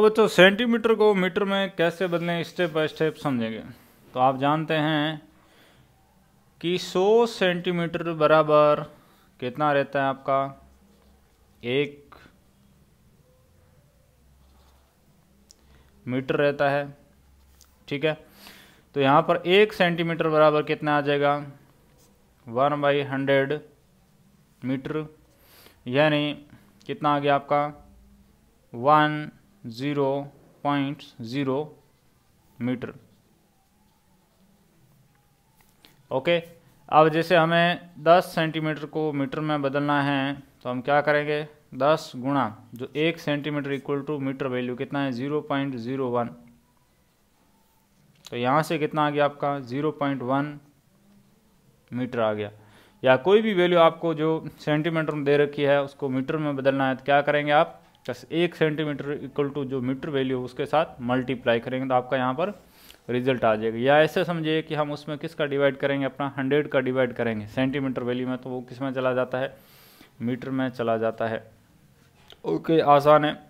बच्चों तो सेंटीमीटर को मीटर में कैसे बदलें स्टेप बाय स्टेप समझेंगे तो आप जानते हैं कि 100 सेंटीमीटर बराबर कितना रहता है आपका एक मीटर रहता है ठीक है तो यहाँ पर एक सेंटीमीटर बराबर कितना आ जाएगा वन बाई हंड्रेड मीटर यानी कितना आ गया आपका one zero point zero metre okay अब जैसे हमें 10 सेंटीमीटर को मीटर में बदलना है तो हम क्या करेंगे 10 गुणा जो एक centimetre equal to metre value कितना है 0.01 तो यहाँ से कितना आ गया आपका 0.1 मीटर आ गया या कोई भी वैल्यू आपको जो सेंटीमीटर में दे रखी है उसको मीटर में बदलना है तो क्या करेंगे आप प्लस एक सेंटीमीटर इक्वल टू जो मीटर वैल्यू उसके साथ मल्टीप्लाई करेंगे तो आपका यहाँ पर रिजल्ट आ जाएगा या ऐसे समझिए कि हम उसमें किसका डिवाइड करेंगे अपना हंड्रेड का डिवाइड करेंगे सेंटीमीटर वैल्यू में तो वो किस में चला जाता है मीटर में चला जाता है ओके आसान है